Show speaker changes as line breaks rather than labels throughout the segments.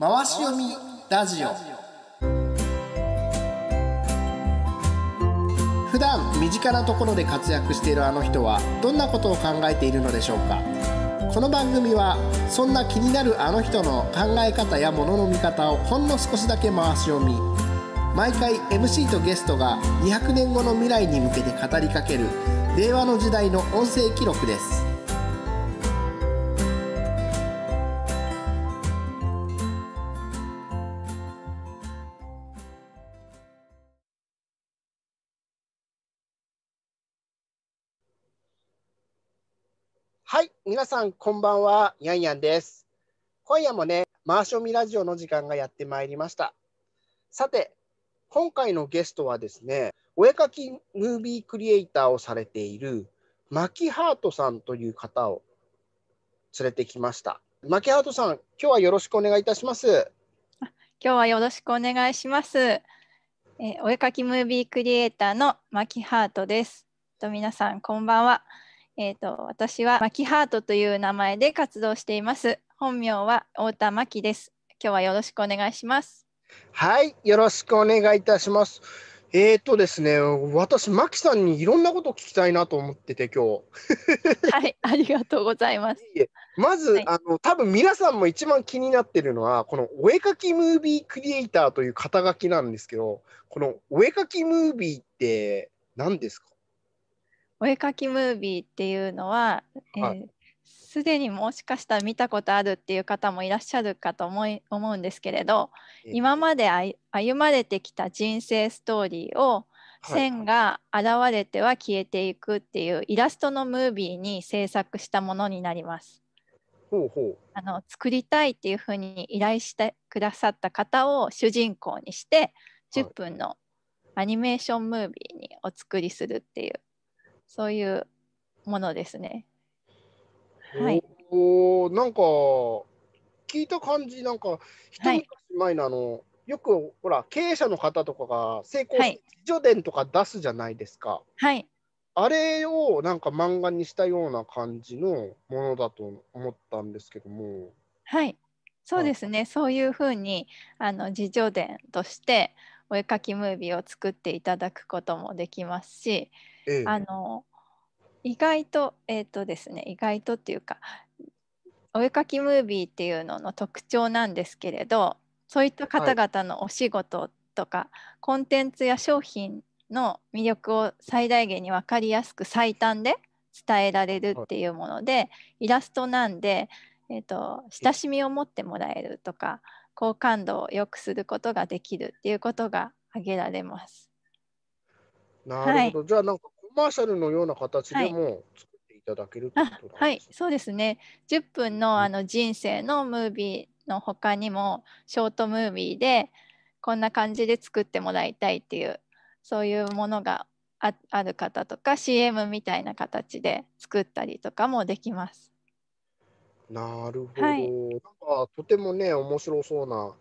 回し読みラジオ普段身近なところで活躍しているあの人はどんなことを考えているのでしょうかこの番組はそんな気になるあの人の考え方やものの見方をほんの少しだけ回し読み毎回 MC とゲストが200年後の未来に向けて語りかける令和の時代の音声記録ですはい、皆さんこんばんは、やんやんです。今夜もね、マーショミラジオの時間がやってまいりました。さて、今回のゲストはですね、お絵かきムービークリエイターをされている、マキハートさんという方を連れてきました。マキハートさん、今日はよろしくお願いいたします。
今日はよろしくお願いします。えお絵かきムービークリエイターのマキハートです。と皆さん、こんばんは。えーと、私はマキハートという名前で活動しています。本名は太田真希です。今日はよろしくお願いします。
はい、よろしくお願いいたします。えっ、ー、とですね、私、マキさんにいろんなこと聞きたいなと思ってて、今日。はい、ありがとうございます。まず、はい、あの多分皆さんも一番気になってるのは、このお絵かきムービークリエイターという肩書きなんですけど、このお絵かきムービーって何ですか
お絵かきムービーっていうのは、えーすでにもしかしたら見たことあるっていう方もいらっしゃるかと思い思うんですけれど今まで歩まれてきた人生ストーリーを線が現れては消えていくっていうイラストのムービーに制作したものになります。ほうほうあの作りたいっていうふうに依頼してくださった方を主人公にして10分のアニメーションムービーにお作りするっていうそういうものですね。
はい、おなんか聞いた感じなんか一昔前のあの、はい、よくほら経営者の方とかが成功自助伝とか出すじゃないですか。はい、あれをなんか漫画にしたような感じのものだと思ったんですけども。はいそ
うですね、そういうふうにあの自助伝としてお絵かきムービーを作っていただくこともできますしええ、あの意外とえっ、ー、とですね意外とっていうかお絵かきムービーっていうのの特徴なんですけれどそういった方々のお仕事とか、はい、コンテンツや商品の魅力を最大限に分かりやすく最短で伝えられるっていうもので、はい、イラストなんで、えーと、と親しみを持ってもらえるとか好感度を良くすることができるっていうことが挙げられます。
なるほど、はい、じゃあなんかマーシャルのような形でも作っていただける
はい、そうですね。10分のあの人生のムービーの他にも、ショートムービーでこんな感じで作ってもらいたいっていうそういうものがあある方とか CM みたいな形で作ったりとかもできます。
なるほど、はい、なんかとてもね面白そうな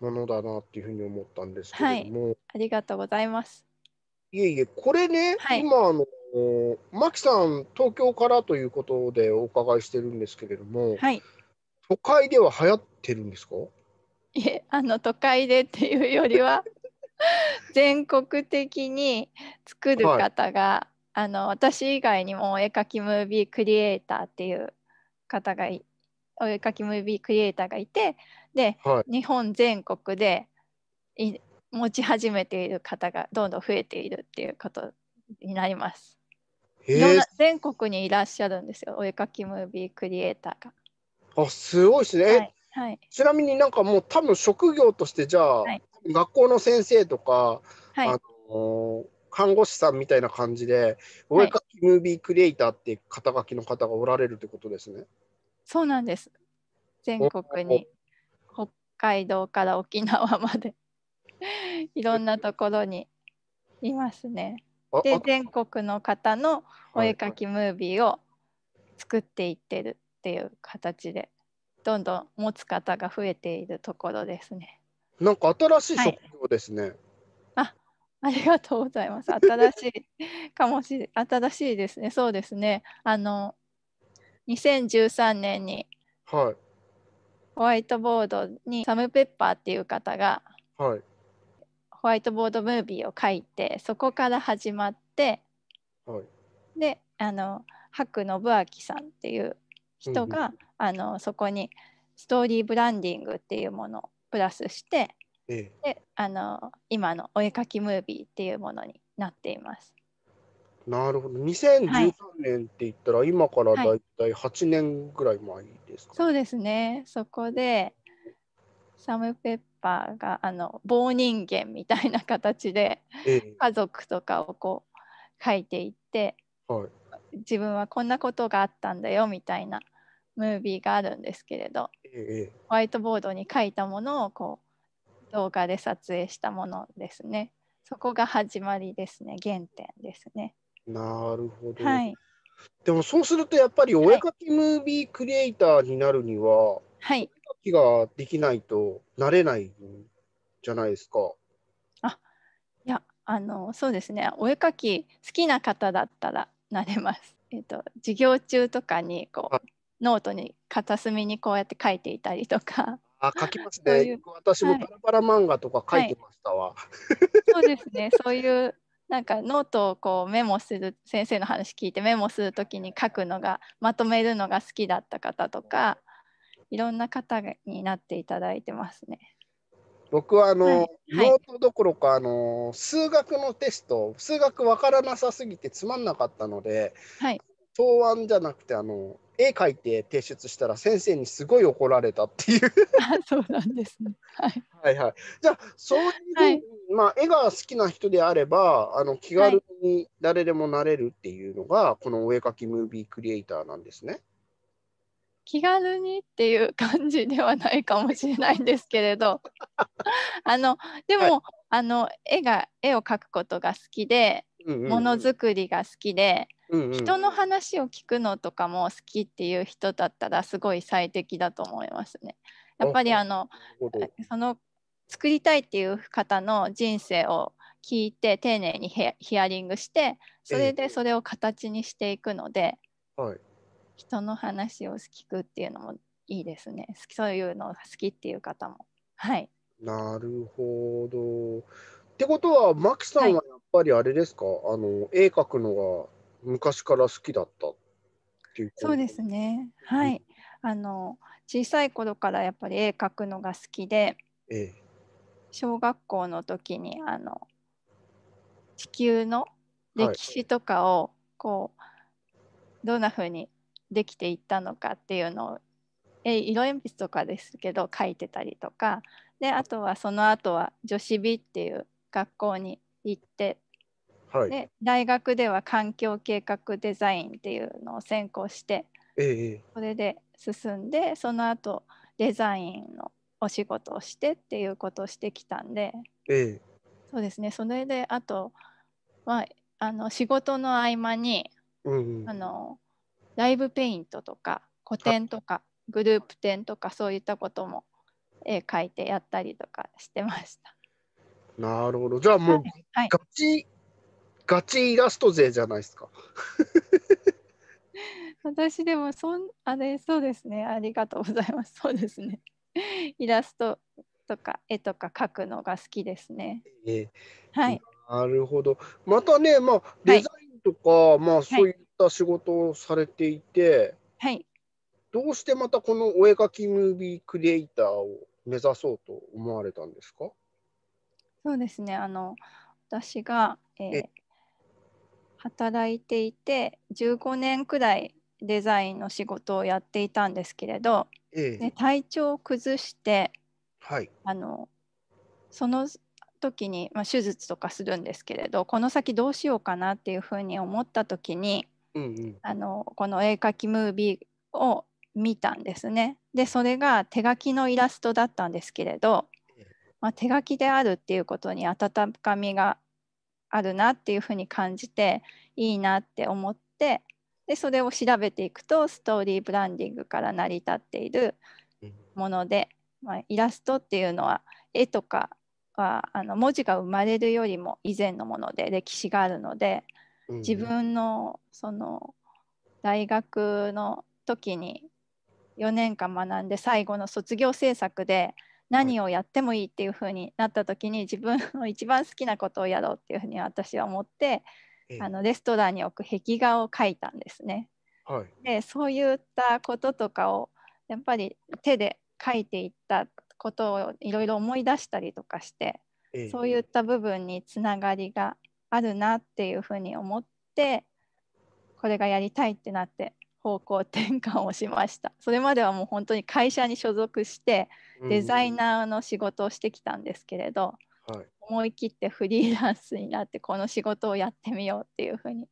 ものだなっていうふうに思ったんですけれども、はい、ありがとうございます。いえいえ、これね、はい、今あの、マキさん、東京からということでお伺いしてるんですけれども、はい、都会では流行ってるんですか
いえ、あの都会でっていうよりは 全国的に作る方が、はい、あの私以外にもお絵描きムービークリエイターっていう方がお絵描きムービークリエイターがいてで、はい、日本全国でい持ち始めている方がどんどん増えているっていうことになります。いろ全国にいらっしゃるんですよ、お絵かきムービークリエイター
が。あ、すごいですね。はいはい、ちなみになんかもう多分職業としてじゃあ、はい、学校の先生とか、はい、あの看護師さんみたいな感じで、お絵かきムービークリエイターって肩書きの方がおられるってことですね。
そうなんです。全国に北海道から沖縄まで。いろんなところにいますね。で全国の方のお絵描きムービーを作っていってるっていう形でどんどん持つ方が増えているところですね。
なんか新しい職業ですね。はい、
あありがとうございます。新しい かもし新しいですね。そうですね。あの2013年に、はい、ホワイトボードにサム・ペッパーっていう方が、はい、ホワイトボードムービーを書いてそこから始まって、はい、であの白信明さんっていう人が、うんあのそこにストーリーブランディングっていうものをプラスして、ええ、であの今のお絵描きムービーっていうものになっています。
なるほど2013年って言ったら、今からだいたい8年ぐらい前です
か、はい、そうですねそこでサム・ペッパがあの棒人間みたいな形で家族とかをこう書いていって、はい、自分はこんなことがあったんだよみたいなムービーがあるんですけれど、ええ、ホワイトボードに書いたものをこう動画で撮影したものですね。そこが始まりですね、原点ですね。
なるほど。はい、でもそうするとやっぱりお絵かきムービークリエイターになるには、はい。きができないとなれないんじゃないですか。あ、いや、
あの、そうですね。お絵描き好きな方だったらなれます。えっ、ー、と、授業中とかにこうノートに片隅にこうやって書いていたりとか。
あ、書きますね。うう私もバラバラ漫画とか書いてましたわ。は
い、そうですね。そういうなんかノートをこうメモする先生の話聞いてメモするときに書くのがまとめるのが好きだった方とかいろんな方になっていただいてますね。
僕はあの、はいはい、どころかあの数学のテスト数学わからなさすぎてつまんなかったので、はい、答案じゃなくてあの絵描いて提出したら先生にすごい怒られたっていう そうなんですね。はい、はいはいじゃあそういう、はい、まあ絵が好きな人であればあの気軽に誰でもなれるっていうのが、このお絵描きムービークリエイターなんですね。
気軽にっていう感じではないかもしれないんですけれど あのでも、はい、あの絵が絵を描くことが好きでものづくりが好きで、うんうん、人の話を聞くのとかも好きっていう人だったらすごい最適だと思いますね。やっぱりあのその作りたいっていう方の人生を聞いて丁寧にヒアリングしてそれでそれを形にしていくので、はい、人の話を聞くっていうのもいいですねそういうの好きっていう方もはい
なるほどってことはマキさんはやっぱりあれですか、はい、あの絵描くのが昔から好きだったっていうそう
ですねはい、あの小さい頃からやっぱり絵描くのが好きで、ええ、小学校の時にあの地球の歴史とかをこう、はい、どんなふうにできていったのかっていうのを色鉛筆とかですけど書いてたりとかであとはその後は女子美っていう学校に行って、はい、で大学では環境計画デザインっていうのを専攻して、ええ、それで進んでその後デザインのお仕事をしてっていうことをしてきたんで、ええ、そうですねそれであとはあの仕事の合間に、うんうん、あのライブペイントとか個展とかグループ展とかそういったことも絵描いてやったりとかしてました。
なるほど。じゃあもう、はい、ガチ、はい、ガチイラスト勢じゃないですか。
私でもそんあれそうですね。ありがとうございます。そうですね。イラストとか絵とか描くのが好きですね。えー、はい。
なるほど。またね、まあデザインとか、はい、まあそういうった仕事をされていて、はい、どうしてまたこのお絵描きムービークリエイターを目指そうと思われたんですか
そうですねあの私が、えー、え働いていて15年くらいデザインの仕事をやっていたんですけれど、ええ、体調を崩して、はい、あのその時に、まあ、手術とかするんですけれどこの先どうしようかなっていうふうに思った時にうんうん、あのこの絵描きムービーを見たんですね。でそれが手書きのイラストだったんですけれど、まあ、手書きであるっていうことに温かみがあるなっていうふうに感じていいなって思ってでそれを調べていくとストーリーブランディングから成り立っているもので、まあ、イラストっていうのは絵とかはあの文字が生まれるよりも以前のもので歴史があるので
自分
のその大学の時に4年間学んで最後の卒業制作で何をやってもいいっていう風になった時に自分の一番好きなことをやろうっていう風に私は思ってあのレストランに置く壁画を描いたんですね。でそういったこととかをやっぱり手で描いていったことをいろいろ思い出したりとかして、そういった部分につながりがあるなっていうふうに思ってこれがやりたいってなって方向転換をしましたそれまではもう本当に会社に所属してデザイナーの仕事をしてきたんですけれど、はい、思い切ってフリーランスになってこの仕事をやってみようっていうふうに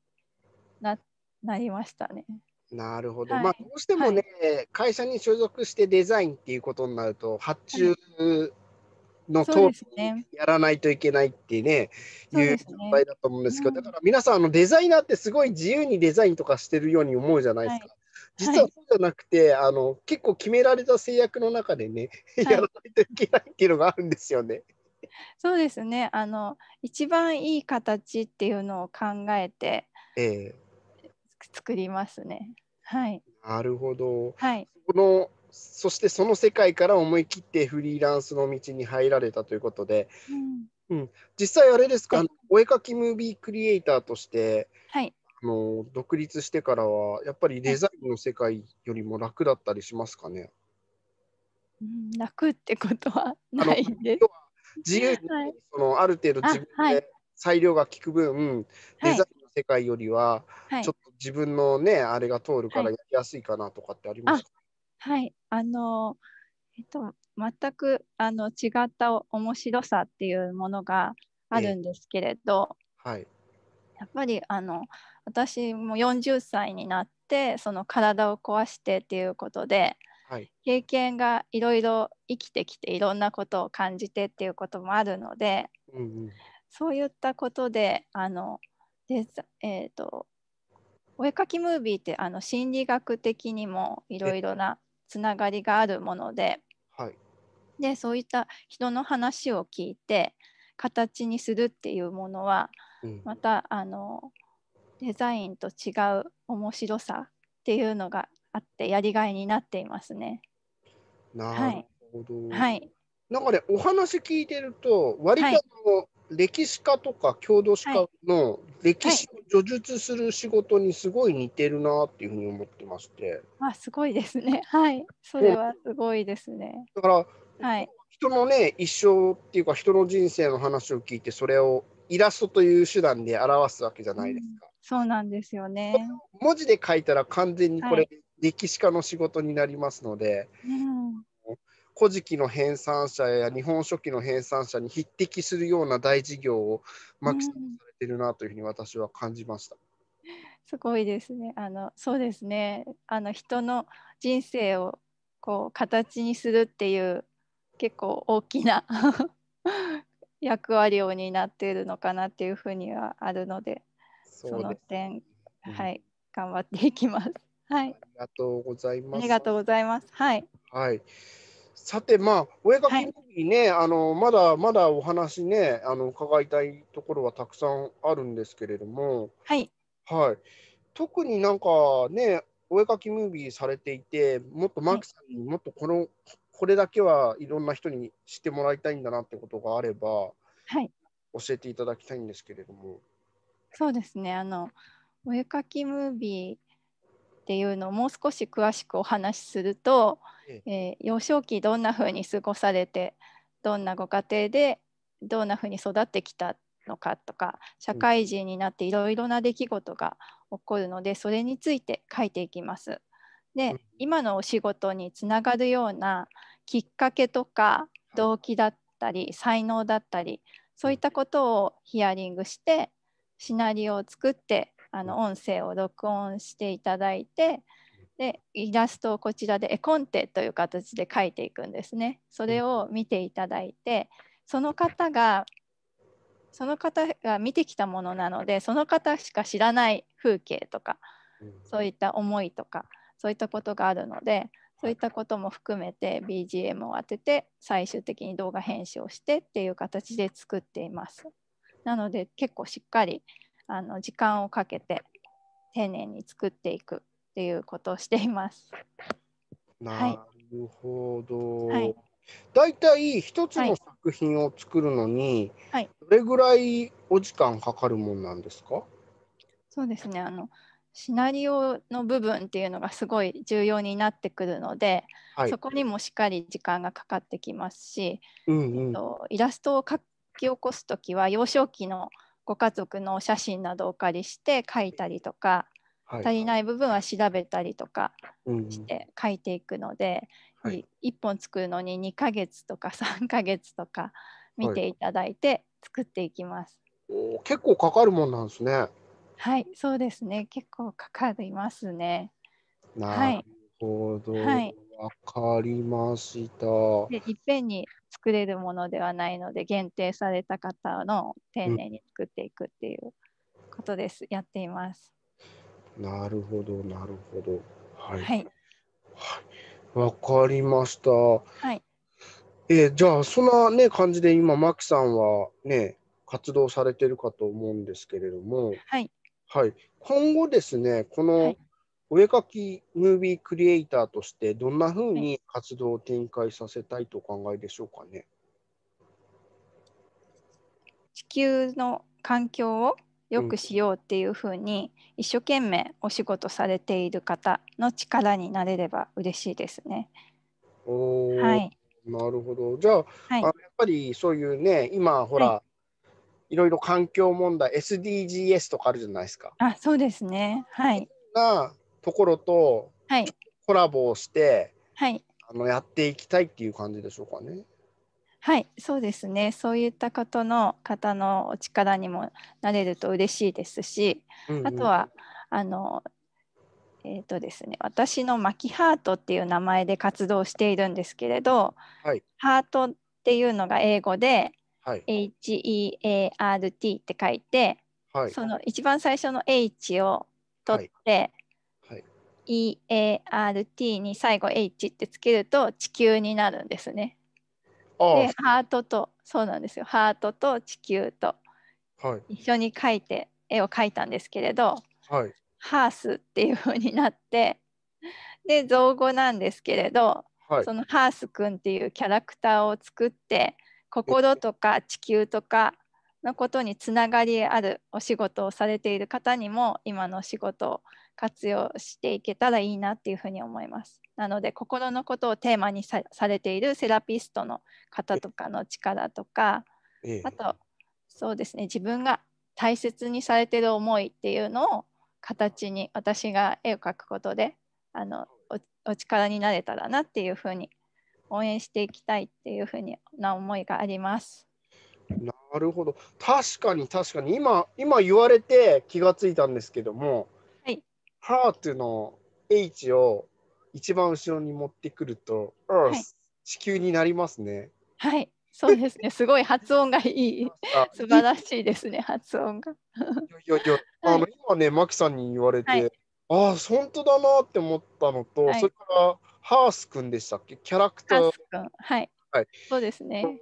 ななりましたね。
なるほど、はい、まあどうしてもね、はい、会社に所属してデザインっていうことになると発注の通りやらないといけないってね、うねいう状態だと思うんですけど、ねうん、だから皆さんあのデザイナーってすごい自由にデザインとかしてるように思うじゃないですか。はい実はそうじゃなくて、はい、あの結構決められた制約の中でね、やらないといけないっていうのがあるんですよね。
そうですねあの一番いい形っていうのを考えて、えー、作りますね。はい、
なるほど、はい、このそしてその世界から思い切ってフリーランスの道に入られたということで、うん、うん、実際あれですか、お絵描きムービークリエイターとして、はい、あの独立してからはやっぱりデザインの世界よりも楽だったりしますかね、
うん、楽ってことはないです。
自由に、そのある程度自分で裁量が効く分、はい、デザインの世界よりは、ちょっと自分のねあれが通るからやりやすいかなとかってあります
か、はい、あの、えっと、全くあの違った面白さっていうものがあるんですけれど、えー、はい、やっぱりあの私も40歳になってその体を壊してっていうことで、はい、経験がいろいろ生きてきていろんなことを感じてっていうこともあるので、うんうん、そういったことであので、えーと、お絵かきムービーってあの心理学的にもいろいろなつながりがあるもので,、はい、でそういった人の話を聞いて形にするっていうものは、うん、またあのデザインと違う面白さっていうのがあってやりがいになっていますね。なる
ほど。はい。はい、なんかねお話聞いてると割と、はい、歴史家とか郷土史家の歴史を叙述する仕事にすごい似てるなっていうふうに思ってまして。
はい、あすごいですね。はい。それはすごいですね。
だから、はい、人のね一生っていうか人の人生の話を聞いてそれをイラストという手段で表すわけじゃないです
か。うん、そうなんですよね。
文字で書いたら完全にこれ、歴史家の仕事になりますので。うん古事記の編纂者や日本書紀の編纂者に匹敵するような大事業をマキさんされてるなというふうに私は感じました。
すごいですね。あのそうですね。あの人の人生をこう形にするっていう結構大きな 役割を担っているのかなっていうふうにはあるので、その点、うん、はい、頑張っていきます。はい。あ
りがとうございます。ありがと
うございます。はい。
はい。さて、まあ、お絵かきムービーね、はい、あのまだまだお話ね、あの伺いたいところはたくさんあるんですけれども、はい、はい、特になんかね、お絵かきムービーされていて、もっとマークさんにもっとこの、はい、これだけはいろんな人に知ってもらいたいんだなってことがあれば、はい、教えていただきたいんですけれども。
そうですねあのお絵かきムービっていうのをもう少し詳しくお話しすると、えー、幼少期どんな風に過ごされてどんなご家庭でどんな風に育ってきたのかとか社会人になっていろいろな出来事が起こるのでそれについて書いていきます。で今のお仕事につながるようなきっかけとか動機だったり才能だったりそういったことをヒアリングしてシナリオを作ってあの音声を録音していただいてでイラストをこちらで絵コンテという形で書いていくんですね。それを見ていただいてその方がその方が見てきたものなのでその方しか知らない風景とかそういった思いとかそういったことがあるのでそういったことも含めて BGM を当てて最終的に動画編集をしてっていう形で作っています。なので結構しっかりあの時間をかけて丁寧に作っていくっていうことをしています。
なるほど。はい、だいたい一つの作品を作るのに、どれぐらいお時間かかるもんなんですか、
そうですねあのシナリオの部分っていうのがすごい重要になってくるので、はい、そこにもしっかり時間がかかってきますし、
うんうん、と、
イラストを描き起こす時は幼少期のご家族の写真などをお借りして書いたりとか、はい、足りない部分は調べたりとかして書いていくので、うんはい、1本作るのに2ヶ月とか3 ヶ月とか見ていただいて作っていきます。
はい、結構かかるもんなんですね。
はい、そうですね。結構かかりますね。
なるほど。はい。わかりました。
でいっぺんに作れるものではないので限定された方の丁寧に作っていくっていうことです。うん、やっています。
なるほどなるほど。はい。はい。わ、かりました。はい。えー、じゃあそんなね感じで今マキさんはね活動されてるかと思うんですけれども。はい。はい。今後ですねこの、はいお絵描きムービークリエイターとしてどんなふうに活動を展開させたいとお考えでしょうかね。
地球の環境をよくしようっていうふうに一生懸命お仕事されている方の力になれれば嬉しいですね。
おはい、なるほどじゃあはい、あやっぱりそういうね今ほら、はい、いろいろ環境問題 SDGs とかあるじゃないですか。あそうですねはい。がところとコラボをして、はい、あのやっていきたいっていう感じでしょうかね。
はい、そうですね。そういったことの方のお力にもなれると嬉しいですし、うんうん、あとはあのえっ、ー、とですね、私のマキハートっていう名前で活動しているんですけれど、はい、ハートっていうのが英語で、はい、HEART って書いて、はい、その一番最初の H を取って、EART に最後 H ってつけると地球になるんですね。でハートとそうなんですよハートと地球と一緒に描いて、はい、絵を描いたんですけれど、はい、ハースっていう風になってで造語なんですけれど、はい、そのハースくんっていうキャラクターを作って心とか地球とかのことにつながりあるお仕事をされている方にも今のお仕事を活用していけたらいいなっていうふうに思います。なので心のことをテーマにさされているセラピストの方とかの力とか、ええ、あとそうですね自分が大切にされてる思いっていうのを形に私が絵を描くことであのお力になれたらなっていうふうに応援していきたいっていうふうにな思いがあります。
なるほど確かに確かに今今言われて気がついたんですけどもハート r t の H を一番後ろに持ってくると、はい、地球になりますね。
はい、そうですね。すごい発音がいい。素晴らしいですね、発音が。い
やいや、あの、今ね、マキさんに言われて、はい、ああ、本当だなって思ったのと、はい、それから、ハース君でしたっけ、キャラクター。はい、はい。そうですね。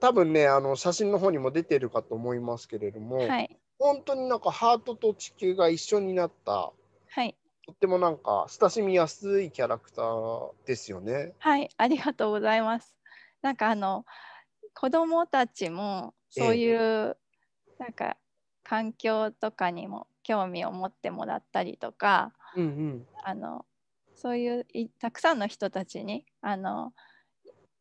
多分ね、あの写真の方にも出てるかと思いますけれども、はい、本当になんかハートと地球が一緒になったはい、とってもなんか親しみやすいキャラクターですよね。
はいありがとうございます。なんかあの子供もたちもそういう、えー、なんか環境とかにも興味を持ってもらったりとか、うんうん、あのそういうたくさんの人たちにあの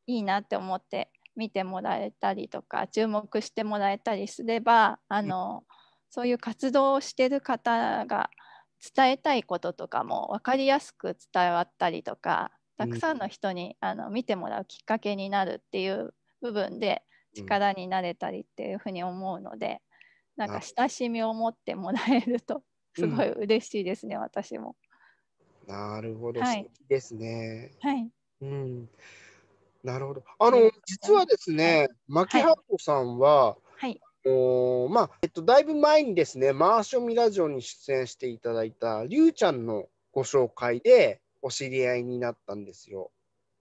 いいなって思って見てもらえたりとか注目してもらえたりすればあの、うん、そういう活動をしてる方が伝えたいこととかも分かりやすく伝わったりとかたくさんの人に、あの見てもらうきっかけになるっていう部分で力になれたりっていうふうに思うので、うなんか親しみを持ってもらえるとすごい嬉しいですね、うん、私も。
なるほど、はい、ですね。はい。うん。なるほど。あの、実はですね、牧原子さんは、はい、おまあ、えっと、だいぶ前にですね、マーショミラジオに出演していただいた、りゅうちゃんのご紹介でお知り合いになったんですよ。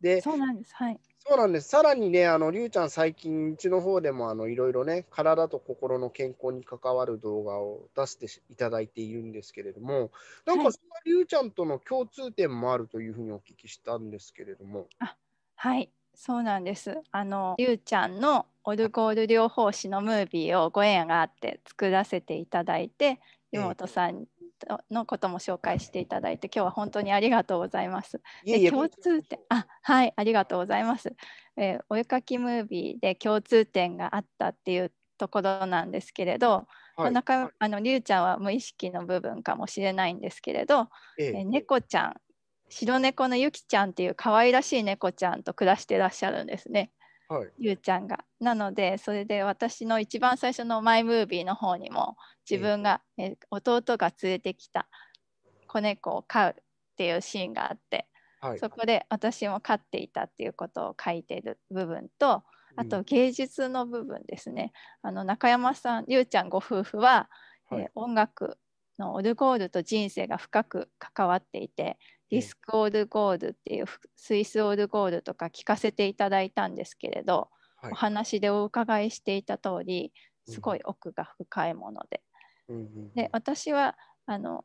で、そうなんです。はい。そうなんです。さらにね、あの、りゅうちゃん最近、うちの方でも、あの、いろいろね、体と心の健康に関わる動画を出していただいているんですけれども、なんか、そんなりゅうちゃんとの共通点もあるというふうにお聞きしたんですけれども。はい、あ
はい。そうなんです。あのゆうちゃんのオルゴール療法士のムービーをご縁があって作らせていただいて、妹さんのことも紹介していただいて、今日は本当にありがとうございます。いえいえ共通点あはいありがとうございます、えー、お絵かきムービーで共通点があったっていうところなんですけれど。はい、中あのりゅうちゃんは無意識の部分かもしれないんですけれど、ええ、猫ちゃん白猫のゆきちゃんっていう可愛らしい猫ちゃんと暮らしてらっしゃるんですね、はい、ゆうちゃんが。なのでそれで私の一番最初のマイムービーの方にも自分が、え弟が連れてきた子猫を飼うっていうシーンがあって、はい、そこで私も飼っていたっていうことを書いてる部分とあと芸術の部分ですね。うん、あの中山さんゆうちゃんご夫婦は、はい、え音楽のオルゴールと人生が深く関わっていてディスクオールゴールっていうスイスオールゴールとか聞かせていただいたんですけれど、はい、お話でお伺いしていた通りすごい奥が深いものでうんうん、で私はあの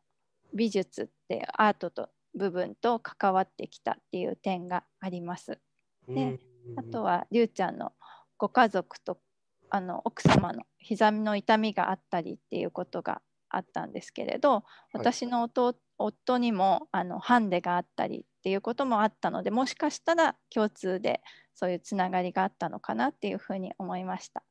美術ってアートと部分と関わってきたっていう点があります。であとはりゅうちゃんのご家族とあの奥様の膝の痛みがあったりっていうことがあったんですけれど私の弟夫にもあのハンデがあったりっていうこともあったのでもしかしたら共通でそういうつながりがあったのかなっていうふうに思いました。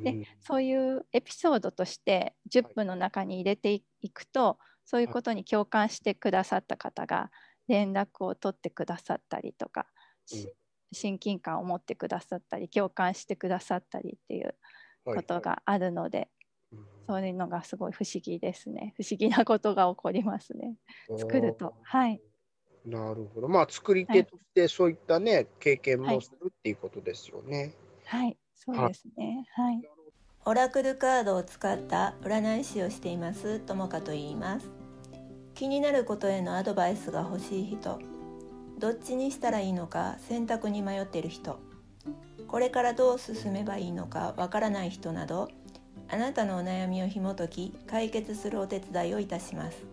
でそういうエピソードとして10分の中に入れていくと、はい、そういうことに共感してくださった方が連絡を取ってくださったりとか、うん、親近感を持ってくださったり共感してくださったりっていうことがあるので、そういうのがすごい不思議ですね。不思議なことが起こりますね。作ると。はい。
なるほど。まあ作り手としてそういったね、はい、経験もするっていうことですよね。
はい、はい、そうですね。はい。オラクルカードを使った占い師をしていますともかと言います。気になることへのアドバイスが欲しい人、どっちにしたらいいのか選択に迷っている人、これからどう進めばいいのかわからない人など。あなたのお悩みを紐解き解決するお手伝いをいたします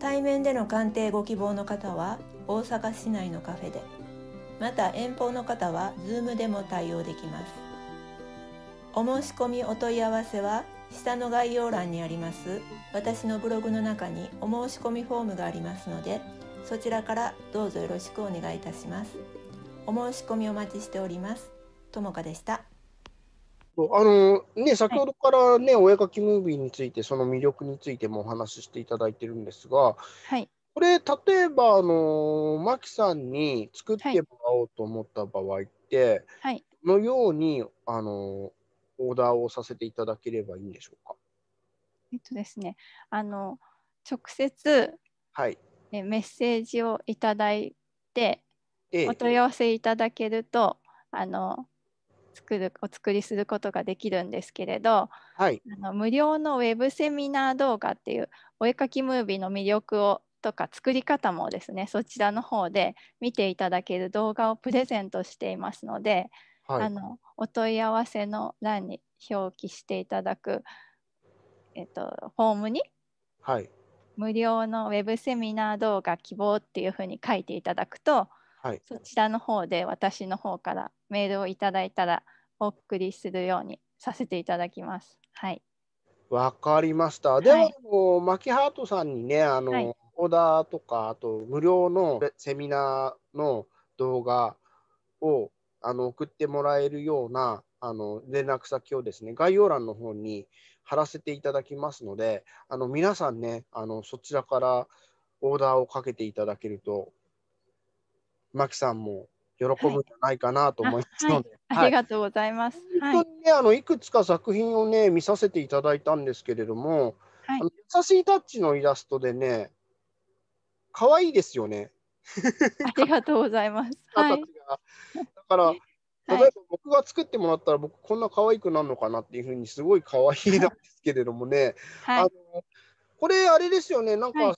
対面での鑑定ご希望の方は大阪市内のカフェでまた遠方の方は Zoom でも対応できますお申し込みお問い合わせは下の概要欄にあります私のブログの中にお申し込みフォームがありますのでそちらからどうぞよろしくお願いいたしますお申し込みお待ちしておりますともかでした
あのね、先ほどからね、はい、お絵描きムービーについて、その魅力についてもお話ししていただいてるんですが、はい、これ、例えば、あの、マキさんに作ってもらおうと思った場合って、はい、のように、あの、オーダーをさせていただければいいんでしょうか。
えっとですね、あの、直接、はい、えメッセージをいただいて、
ええ、お問い合わ
せいただけると、あの、作るお作りすることができるんですけれど、はい、あの無料のウェブセミナー動画っていうお絵かきムービーの魅力をとか作り方もですねそちらの方で見ていただける動画をプレゼントしていますので、はい、あのお問い合わせの欄に表記していただく、えっと、フォームに、はい、無料のウェブセミナー動画希望っていうふうに書いていただくと、はい、そちらの方で私の方からメールをいただいたらお送りするようにさせていただきます。はい。
わかりました。では、はい、マキハートさんにね、あの、はい、オーダーとか、あと無料のセミナーの動画をあの送ってもらえるようなあの連絡先をですね、概要欄の方に貼らせていただきますので、あの皆さんね、あのそちらからオーダーをかけていただけると、マキさんも喜ぶんじゃないかなと思いますので、はいあはい、あり
がとうございます。
本当にねあのいくつか作品をね見させていただいたんですけれども、はい、優しいタッチのイラストでね可愛いですよね。
ありがとうございます。はい、
だから例えば僕が作ってもらったら僕こんな可愛くなるのかなっていうふうにすごい可愛いなんですけれどもね、はい、あのこれあれですよねなんか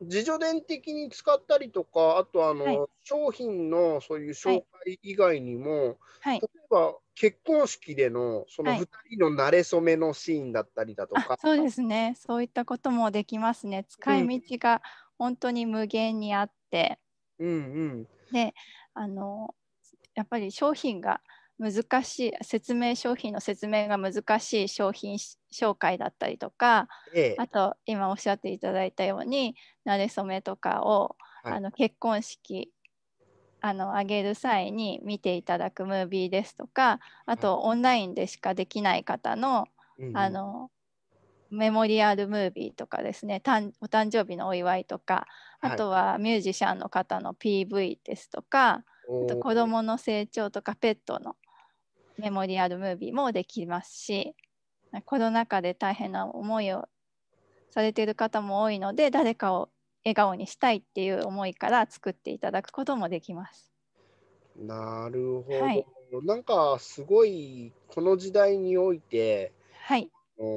自助伝的に使ったりとか、あとあの、はい、商品のそういう紹介以外にも、はい、例えば結婚式でのその2人の馴れ初めのシーンだったりだとか、はい、そ
うですね、そういったこともできますね。使い道が本当に無限にあって、
うんうん、
であのやっぱり商品が難しい説明商品の説明が難しい商品紹介だったりとか、ええ、あと今おっしゃっていただいたように慣れ初めとかを、はい、あの結婚式あの上げる際に見ていただくムービーですとかあとオンラインでしかできない方のあのメモリアルムービーとかですねお誕生日のお祝いとかあとはミュージシャンの方の PV ですとか、
はい、あと子ど
もの成長とかペットのメモリアルムービーもできますしコロナ禍で大変な思いをされている方も多いので誰かを笑顔にしたいっていう思いから作っていただくこともできます。
なるほど、はい、なんかすごいこの時代において、はい、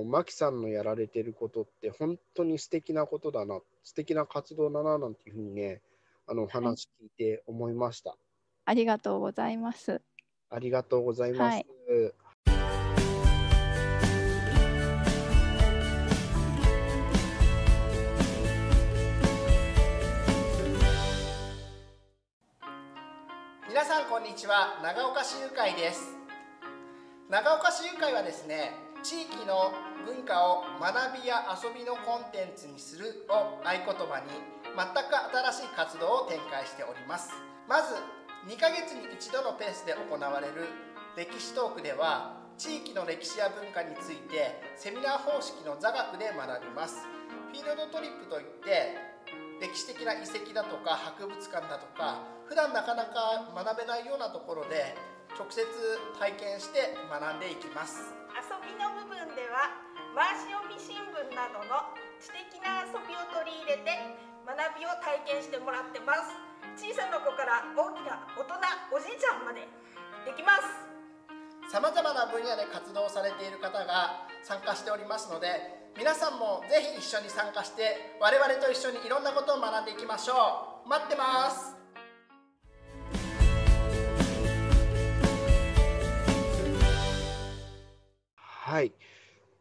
マキさんのやられてることって本当に素敵なことだな素敵な活動だななんていうふうにねあの話聞いて思いました、はい、
ありがとうございます。
ありがとうございます。はい皆さんこんにちは長岡市議会です長岡市議会はですね地域の文化を学びや遊びのコンテンツにするを合言葉に全く新しい活動を展開しておりますまず2ヶ月に1度のペースで行われる歴史トークでは地域の歴史や文化についてセミナー方式の座学で学びますフィールドトリップといって歴史的な遺跡だとか博物館だとか普段なかなか学べないようなところで直接体験して学んでいきます遊びの部分では回
し読み新聞などの知的な遊びを取り入れて学びを体
験してもらってます小さな子から大きな大人おじいちゃんまでできますさまざまな分野で活動されている方が参加しておりますので皆さんもぜひ一緒に参加して我々と一緒にいろんなことを学んでいきましょう待ってますはい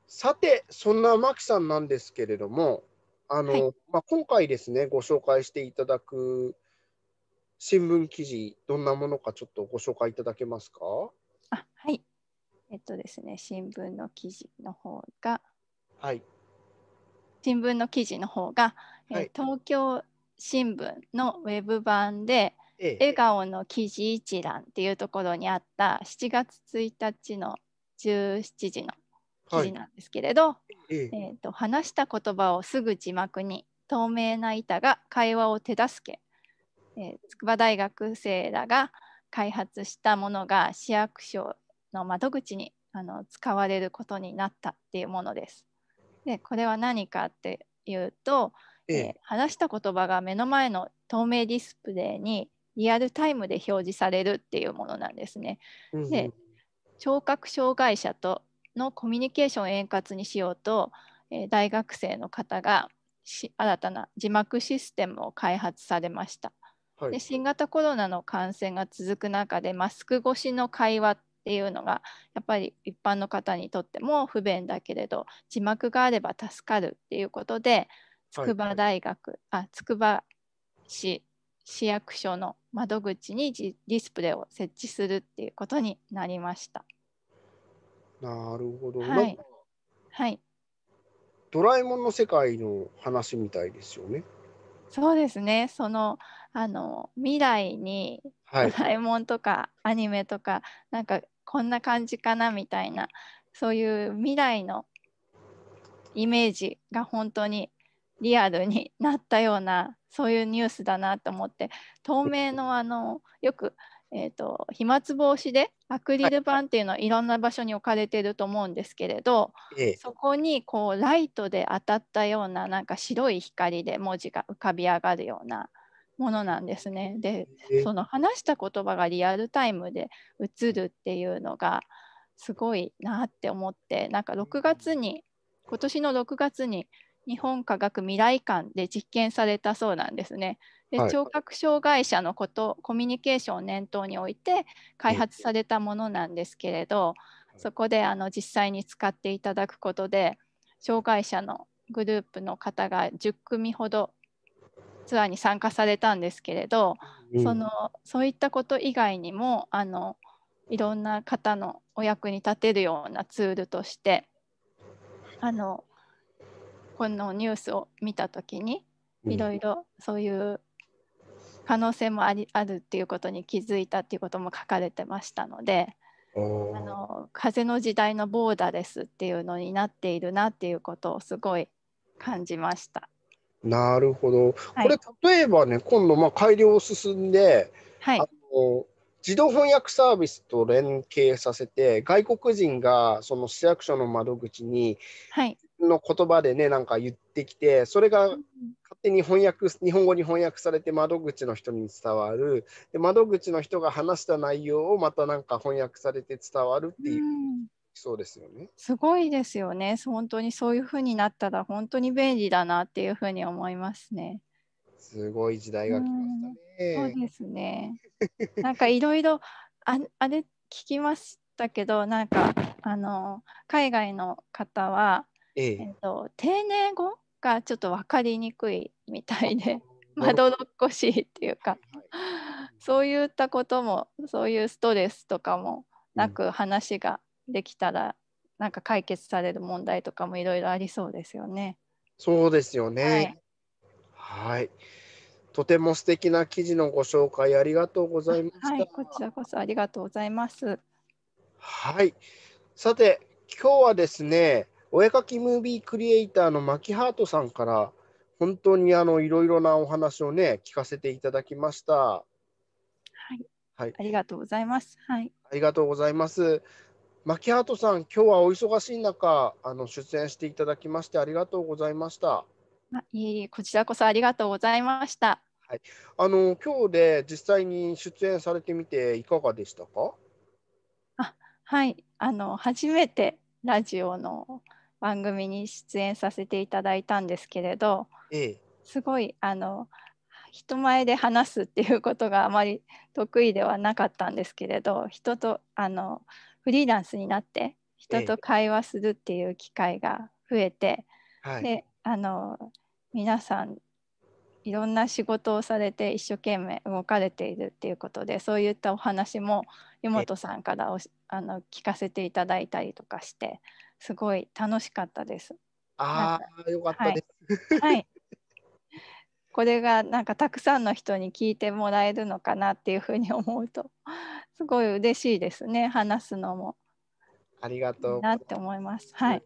さてそんな真牧さんなんですけれどもあの、はい、まあ、今回ですねご紹介していただく新聞記事どんなものかちょっとご紹介いただけますか
あはいえっとですね新聞の記事の方がはい新聞の記事の方が、はい、え東京新聞のウェブ版で、ええ、笑顔の記事一覧っていうところにあった7月1日の17時の記事なんですけれど、はい、ええーと話した言葉をすぐ字幕に透明な板が会話を手助けえー、筑波大学生らが開発したものが市役所の窓口にあの使われることになったっていうものです。でこれは何かっていうと、えー、話した言葉が目の前の透明ディスプレイにリアルタイムで表示されるっていうものなんですね。で聴覚障害者とのコミュニケーションを円滑にしようと、えー、大学生の方が新たな字幕システムを開発されました。で新型コロナの感染が続く中でマスク越しの会話っていうのがやっぱり一般の方にとっても不便だけれど字幕があれば助かるっていうことで筑波大学、はい、あ筑波市市役所の窓口にディスプレイを設置するっていうことになりました。
なるほど。はい。はい。ドラえもんの世界の話みたいですよね。
そうですねそのあの未来に「ドラえもん」とかアニメとかなんかこんな感じかなみたいなそういう未来のイメージが本当にリアルになったようなそういうニュースだなと思って透明のあのよくえーと、飛沫防止でアクリル板っていうのはいろんな場所に置かれてると思うんですけれど、はい、そこにこうライトで当たったようななんか白い光で文字が浮かび上がるようなものなんですね。でその話した言葉がリアルタイムで映るっていうのがすごいなって思ってなんか6月に今年の6月に日本科学未来館で実験されたそうなんですね。で、聴覚障害者のことコミュニケーションを念頭に置いて開発されたものなんですけれど、うん、そこであの実際に使っていただくことで障害者のグループの方が10組ほどツアーに参加されたんですけれど、うん、そのそういったこと以外にもあのいろんな方のお役に立てるようなツールとしてあのこのニュースを見た時にいろいろそういう可能性もありあるっていうことに気づいたっていうことも書かれてましたので。
あの
風の時代のボーダーレスっていうのになっているなっていうことをすごい感じました。
なるほど。はい、これ、例えばね今度まあ改良を進んで、はい、あの自動翻訳サービスと連携させて外国人がその市役所の窓口に、はい、の言葉でねなんか言ってきてそれが勝手に翻訳日本語に翻訳されて窓口の人に伝わるで窓口の人が話した内容をまたなんか翻訳されて伝わるっていう。うそうですよね
すごいですよね。本当にそういうふうになったら本当に便利だなっていうふうに思いますね。
すごい時代が来ましたね。そうで
すね。なんかいろいろああれ聞きましたけどなんかあの海外の方はえっと、定年後がちょっと分かりにくいみたいで まどろっこしいっていうか、そういったこともそういうストレスとかもなく話ができたら、うなんか解決される問題とかもいろいろありそうですよね。
そうですよね。はい、はいとても素敵な記事のご紹介ありがとうございまし
た。はい、こちらこそありがとうございます。
はい。さて、今日はですね、お絵かきムービークリエイターのマキハートさんから本当にあのいろいろなお話をね聞かせていただきました。はい、はい、ありがとうございます。はい、ありがとうございます。マキハートさん、今日はお忙しい中、あの出演していただきましてありがとうございました。
まあ、いえいえ、こちらこそありがとうございました。
はい、あの今日で実際に出演されてみていかがでしたか？
あ、はい、あの初めてラジオの番組に出演させていただいたんですけれど、ええ、すごいあの人前で話すっていうことがあまり得意ではなかったんですけれど人とあのフリーランスになって人と会話するっていう機会が増えて、えであの皆さんいろんな仕事をされて一生懸命動かれているっていうことでそういったお話も湯本さんからあの聞かせていただいたりとかしてすごい楽しかったです。
ああ、よかったです。はい、はい、
これがなんかたくさんの人に聞いてもらえるのかなっていうふうに思うと、すごい嬉しいですね。話すのも。
ありがとう。な
って思います。はい。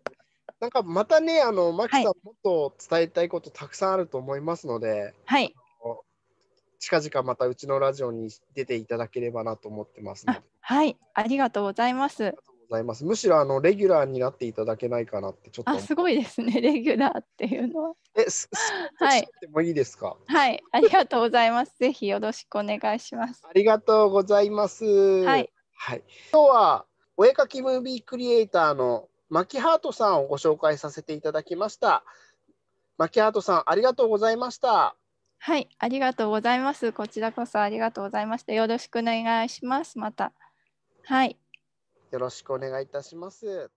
なんかまたね、あの、マキさん、もっと伝えたいことたくさんあると思いますので。はい。近々またうちのラジオに出ていただければなと思ってますはい、ありがとうございます。ございます。むしろあのレギュラーになっていただけないかなってちょっと。す
ごいですね、レギュラーっていうのは。え、す、はい。
もいいですか、
はい、ありがとうございます。ぜひよろしくお願いします。あ
りがとうございます。はい。はい。今日はお絵かきムービークリエイターのマキハートさんをご紹介させていただきました。マキハートさん、ありがとうございました。はい、ありが
とうございます。こちらこそありがとうございました。よろしくお願いします。また。はい。
よろしくお願いいたします。